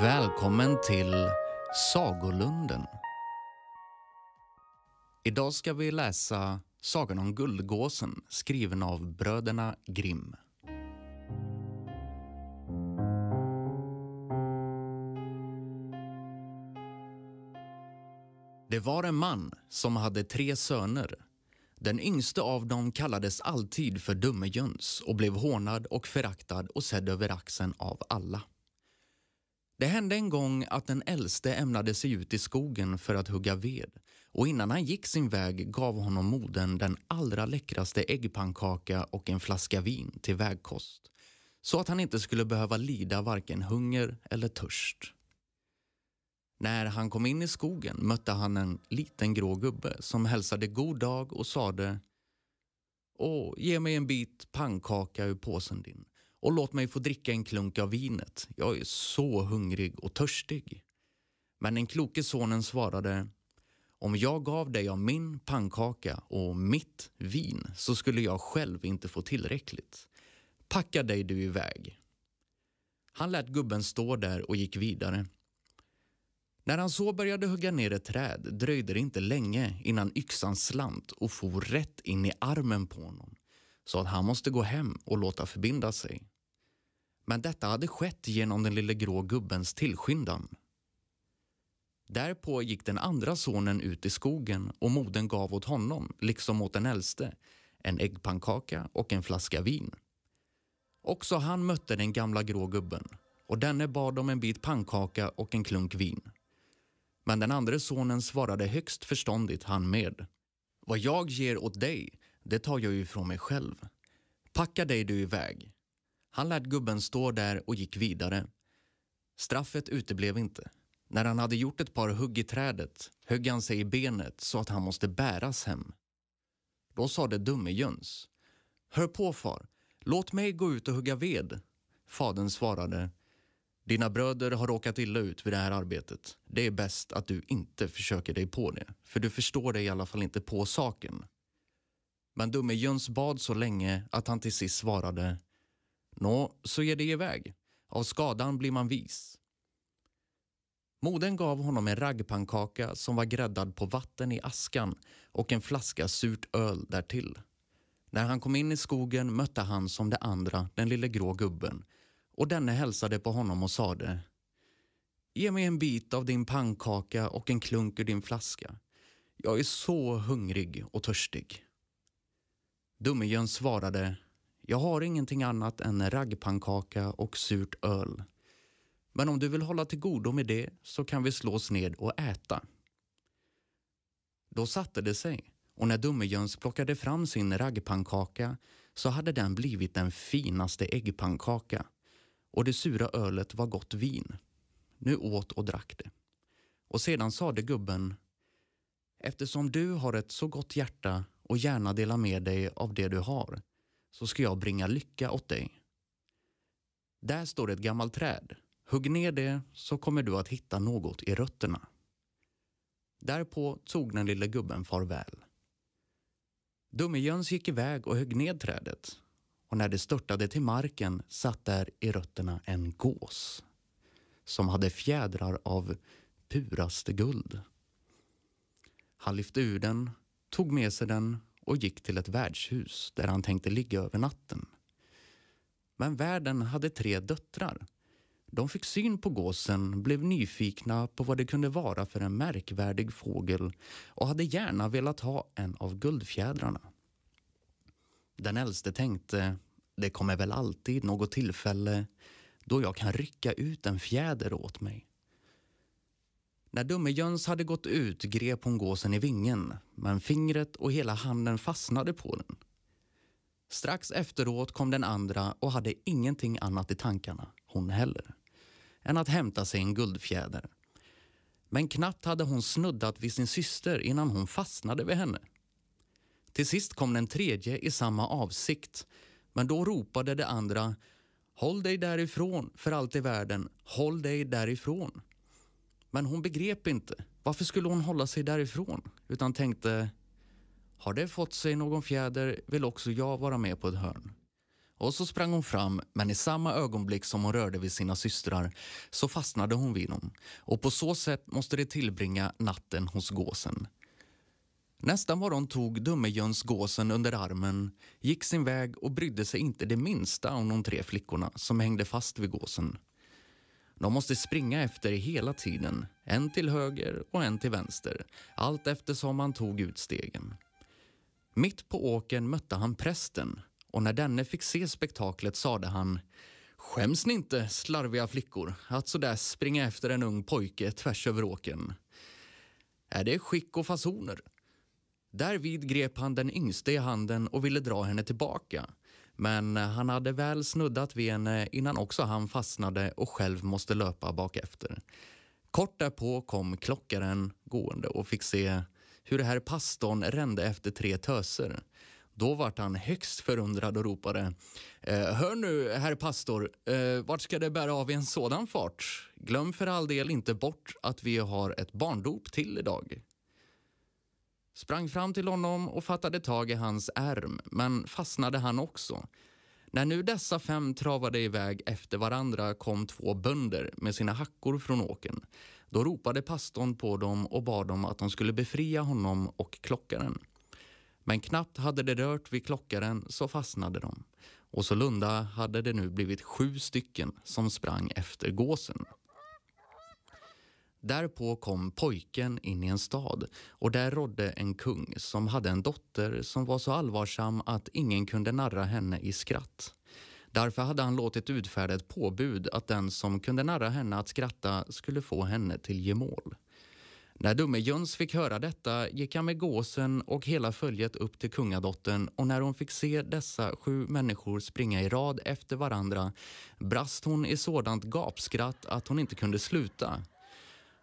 Välkommen till Sagolunden. Idag ska vi läsa Sagan om Guldgåsen skriven av bröderna Grimm. Det var en man som hade tre söner. Den yngste av dem kallades alltid för Jöns och blev hånad och föraktad och sedd över axeln av alla. Det hände en gång att den äldste ämnade sig ut i skogen för att hugga ved och innan han gick sin väg gav honom modern den allra läckraste äggpannkaka och en flaska vin till vägkost så att han inte skulle behöva lida varken hunger eller törst. När han kom in i skogen mötte han en liten grå gubbe som hälsade god dag och sade Åh, ge mig en bit pannkaka ur påsen din och låt mig få dricka en klunk av vinet. Jag är så hungrig och törstig. Men den kloke sonen svarade om jag gav dig av min pannkaka och mitt vin så skulle jag själv inte få tillräckligt. Packa dig du iväg. Han lät gubben stå där och gick vidare. När han så började hugga ner ett träd dröjde det inte länge innan yxan slant och for rätt in i armen på honom så att han måste gå hem och låta förbinda sig. Men detta hade skett genom den lille grå gubbens tillskyndan. Därpå gick den andra sonen ut i skogen och modern gav åt honom, liksom åt den äldste, en äggpannkaka och en flaska vin. Också han mötte den gamla grå gubben och denne bad om en bit pannkaka och en klunk vin. Men den andra sonen svarade högst förståndigt han med. Vad jag ger åt dig, det tar jag ju från mig själv. Packa dig du iväg. Han lät gubben stå där och gick vidare. Straffet uteblev inte. När han hade gjort ett par hugg i trädet högg han sig i benet så att han måste bäras hem. Då sade dumme Jöns. Hör på far, låt mig gå ut och hugga ved. Fadern svarade. Dina bröder har råkat illa ut vid det här arbetet. Det är bäst att du inte försöker dig på det, för du förstår dig i alla fall inte på saken. Men dumme Jöns bad så länge att han till sist svarade Nå, så ger det iväg. Av skadan blir man vis. Moden gav honom en raggpannkaka som var gräddad på vatten i askan och en flaska surt öl därtill. När han kom in i skogen mötte han som det andra den lille grå gubben och denne hälsade på honom och sade Ge mig en bit av din pannkaka och en klunk ur din flaska. Jag är så hungrig och törstig. Dummejön svarade jag har ingenting annat än raggpannkaka och surt öl. Men om du vill hålla till godo med det så kan vi slås ned och äta. Då satte det sig och när Dummejöns plockade fram sin raggpannkaka så hade den blivit den finaste äggpannkaka och det sura ölet var gott vin. Nu åt och drack det. Och sedan sade gubben Eftersom du har ett så gott hjärta och gärna delar med dig av det du har så ska jag bringa lycka åt dig. Där står ett gammalt träd. Hugg ner det så kommer du att hitta något i rötterna. Därpå tog den lille gubben farväl. Dummejöns gick iväg och högg ned trädet och när det störtade till marken satt där i rötterna en gås som hade fjädrar av puraste guld. Han lyfte ur den, tog med sig den och gick till ett värdshus där han tänkte ligga över natten. Men värden hade tre döttrar. De fick syn på gåsen, blev nyfikna på vad det kunde vara för en märkvärdig fågel och hade gärna velat ha en av guldfjädrarna. Den äldste tänkte, det kommer väl alltid något tillfälle då jag kan rycka ut en fjäder åt mig. När Dummejöns hade gått ut grep hon gåsen i vingen, men fingret och hela handen fastnade på den. Strax efteråt kom den andra och hade ingenting annat i tankarna, hon heller, än att hämta sig en guldfjäder. Men knappt hade hon snuddat vid sin syster innan hon fastnade vid henne. Till sist kom den tredje i samma avsikt, men då ropade det andra Håll dig därifrån för allt i världen, håll dig därifrån. Men hon begrep inte. Varför skulle hon hålla sig därifrån? Utan tänkte, har det fått sig någon fjäder vill också jag vara med på ett hörn. Och så sprang hon fram, men i samma ögonblick som hon rörde vid sina systrar så fastnade hon vid dem och på så sätt måste de tillbringa natten hos gåsen. Nästa morgon tog Dummejöns gåsen under armen, gick sin väg och brydde sig inte det minsta om de tre flickorna som hängde fast vid gåsen. De måste springa efter hela tiden, en till höger och en till vänster, allt eftersom han tog ut stegen. Mitt på åken mötte han prästen och när denne fick se spektaklet sade han Skäms ni inte, slarviga flickor, att sådär springa efter en ung pojke tvärs över åken? Är det skick och fasoner? Därvid grep han den yngste i handen och ville dra henne tillbaka. Men eh, han hade väl snuddat vid henne innan också han fastnade och själv måste löpa bakefter. Kort därpå kom klockaren gående och fick se hur herr pastorn rände efter tre töser. Då vart han högst förundrad och ropade eh, Hör nu, herr pastor, eh, vart ska det bära av i en sådan fart? Glöm för all del inte bort att vi har ett barndop till idag sprang fram till honom och fattade tag i hans ärm, men fastnade han också. När nu dessa fem travade iväg efter varandra kom två bönder med sina hackor från åken. Då ropade pastorn på dem och bad dem att de skulle befria honom och klockaren. Men knappt hade det rört vid klockaren så fastnade de. Och sålunda hade det nu blivit sju stycken som sprang efter gåsen. Därpå kom pojken in i en stad och där rådde en kung som hade en dotter som var så allvarsam att ingen kunde narra henne i skratt. Därför hade han låtit utfärda ett påbud att den som kunde narra henne att skratta skulle få henne till gemål. När dumme Jöns fick höra detta gick han med gåsen och hela följet upp till kungadottern och när hon fick se dessa sju människor springa i rad efter varandra brast hon i sådant gapskratt att hon inte kunde sluta.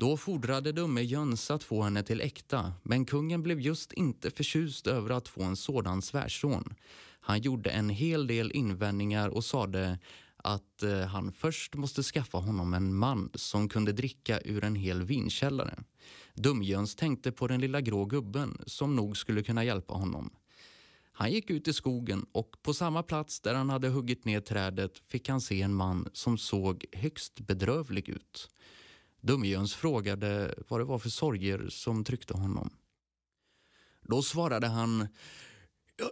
Då fordrade dumme Jöns att få henne till äkta, men kungen blev just inte förtjust över att få en sådan svärson. Han gjorde en hel del invändningar och sade att eh, han först måste skaffa honom en man som kunde dricka ur en hel vinkällare. Dumjöns tänkte på den lilla grå gubben som nog skulle kunna hjälpa honom. Han gick ut i skogen och på samma plats där han hade huggit ner trädet fick han se en man som såg högst bedrövlig ut. Dumjöns frågade vad det var för sorger som tryckte honom. Då svarade han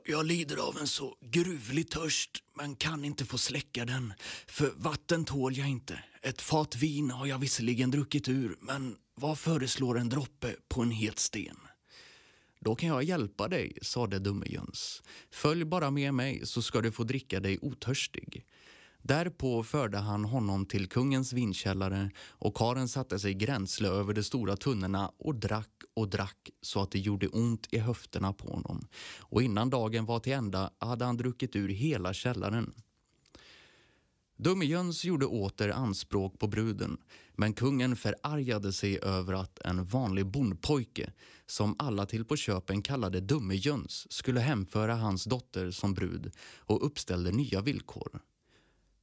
jag, lider av en så gruvlig törst men kan inte få släcka den. För vatten tål jag inte. Ett fat vin har jag visserligen druckit ur men vad föreslår en droppe på en het sten? Då kan jag hjälpa dig, sade Dummejöns. Följ bara med mig så ska du få dricka dig otörstig. Därpå förde han honom till kungens vinkällare och karen satte sig gränsle över de stora tunnorna och drack och drack så att det gjorde ont i höfterna på honom. Och innan dagen var till ända hade han druckit ur hela källaren. Dumme gjorde åter anspråk på bruden, men kungen förargade sig över att en vanlig bondpojke, som alla till på köpen kallade Dumme skulle hemföra hans dotter som brud och uppställde nya villkor.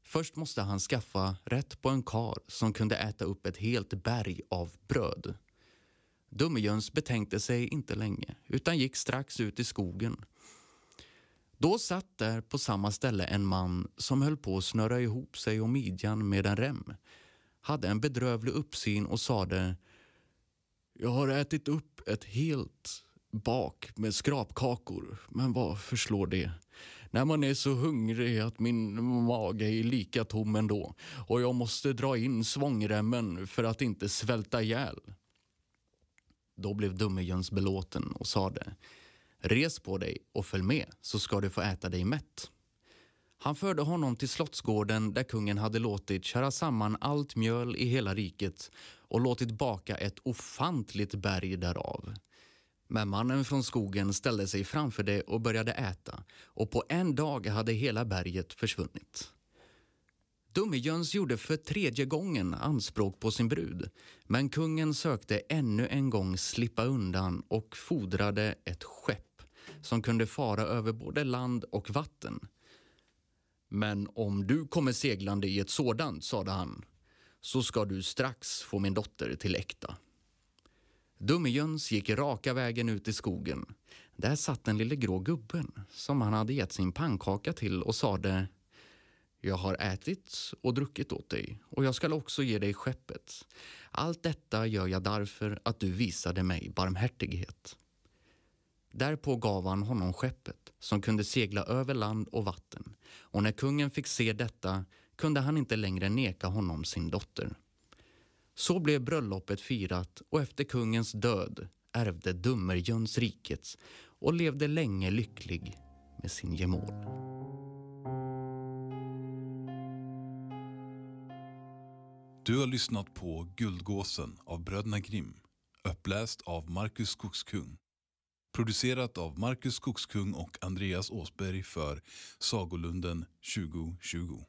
Först måste han skaffa rätt på en kar som kunde äta upp ett helt berg av bröd. Dummejöns betänkte sig inte länge utan gick strax ut i skogen. Då satt där på samma ställe en man som höll på att snöra ihop sig om midjan med en rem, hade en bedrövlig uppsyn och sade Jag har ätit upp ett helt bak med skrapkakor, men vad förslår det? när man är så hungrig att min mage är lika tom ändå och jag måste dra in svångremmen för att inte svälta ihjäl. Då blev Dummejöns belåten och sade Res på dig och följ med så ska du få äta dig mätt. Han förde honom till slottsgården där kungen hade låtit köra samman allt mjöl i hela riket och låtit baka ett ofantligt berg därav. Men mannen från skogen ställde sig framför det och började äta och på en dag hade hela berget försvunnit. Dummejöns gjorde för tredje gången anspråk på sin brud men kungen sökte ännu en gång slippa undan och fodrade ett skepp som kunde fara över både land och vatten. Men om du kommer seglande i ett sådant, sade han, så ska du strax få min dotter till äkta. Dummejöns gick raka vägen ut i skogen. Där satt den lille grå gubben som han hade gett sin pannkaka till och sade jag har ätit och druckit åt dig och jag skall också ge dig skeppet. Allt detta gör jag därför att du visade mig barmhärtighet. Därpå gav han honom skeppet som kunde segla över land och vatten och när kungen fick se detta kunde han inte längre neka honom sin dotter. Så blev bröllopet firat och efter kungens död ärvde Dummerjöns rikets och levde länge lycklig med sin gemål. Du har lyssnat på Guldgåsen av Bröderna Grimm, uppläst av Marcus Skogskung. Producerat av Marcus Skogskung och Andreas Åsberg för Sagolunden 2020.